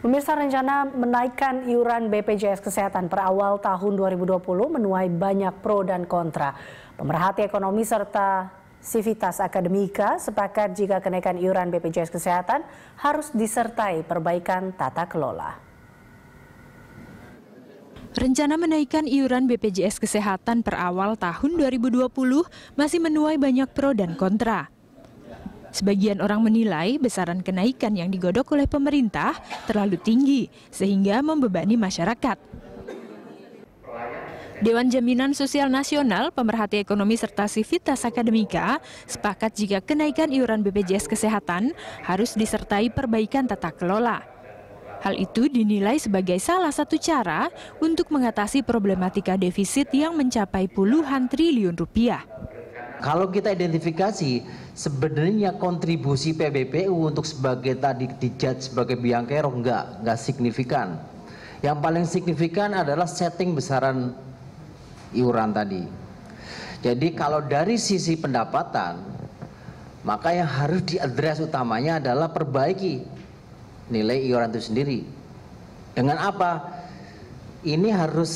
Pemirsa rencana menaikkan iuran BPJS Kesehatan per awal tahun 2020 menuai banyak pro dan kontra. Pemerhati ekonomi serta Sivitas Akademika sepakat jika kenaikan iuran BPJS Kesehatan harus disertai perbaikan tata kelola. Rencana menaikkan iuran BPJS Kesehatan per awal tahun 2020 masih menuai banyak pro dan kontra. Sebagian orang menilai besaran kenaikan yang digodok oleh pemerintah terlalu tinggi sehingga membebani masyarakat. Dewan Jaminan Sosial Nasional, Pemerhati Ekonomi serta Sivitas Akademika sepakat jika kenaikan iuran BPJS Kesehatan harus disertai perbaikan tata kelola. Hal itu dinilai sebagai salah satu cara untuk mengatasi problematika defisit yang mencapai puluhan triliun rupiah. Kalau kita identifikasi sebenarnya kontribusi PBPU untuk sebagai tadi dijudge sebagai biang kerok enggak, enggak signifikan. Yang paling signifikan adalah setting besaran iuran tadi. Jadi kalau dari sisi pendapatan, maka yang harus diadres utamanya adalah perbaiki nilai iuran itu sendiri. Dengan apa? ini harus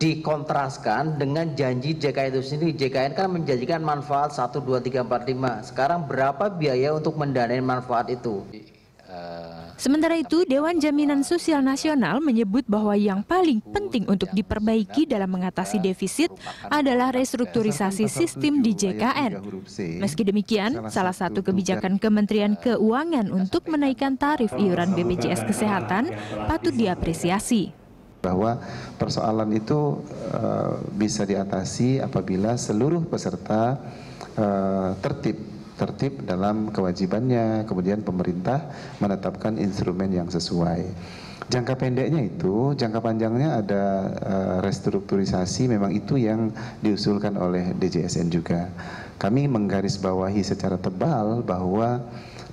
dikontraskan dengan janji JKN itu sendiri. JKN kan menjanjikan manfaat 1, 2, 3, 4, 5. Sekarang berapa biaya untuk mendanai manfaat itu? Eh, Sementara itu, Dewan Jaminan Sosial Nasional menyebut bahwa yang paling penting untuk diperbaiki dalam mengatasi defisit adalah restrukturisasi sistem di JKN. Meski demikian, salah satu kebijakan Kementerian eh, Keuangan untuk menaikkan tarif iuran BPJS Kesehatan patut diapresiasi bahwa persoalan itu e, bisa diatasi apabila seluruh peserta e, tertib tertib dalam kewajibannya kemudian pemerintah menetapkan instrumen yang sesuai jangka pendeknya itu jangka panjangnya ada e, restrukturisasi memang itu yang diusulkan oleh DJSN juga kami menggarisbawahi secara tebal bahwa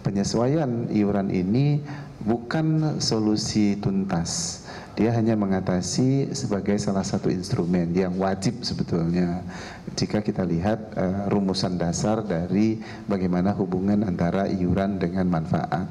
penyesuaian iuran ini bukan solusi tuntas dia hanya mengatasi sebagai salah satu instrumen yang wajib sebetulnya jika kita lihat uh, rumusan dasar dari bagaimana hubungan antara iuran dengan manfaat.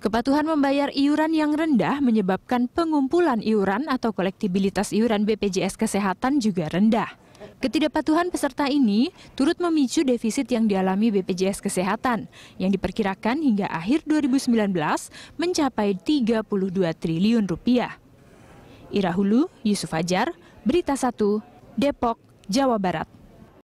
Kepatuhan membayar iuran yang rendah menyebabkan pengumpulan iuran atau kolektibilitas iuran BPJS Kesehatan juga rendah. Ketidakpatuhan peserta ini turut memicu defisit yang dialami BPJS Kesehatan yang diperkirakan hingga akhir 2019 mencapai 32 triliun rupiah. Irahulu, Yusuf Ajar, Berita 1, Depok, Jawa Barat.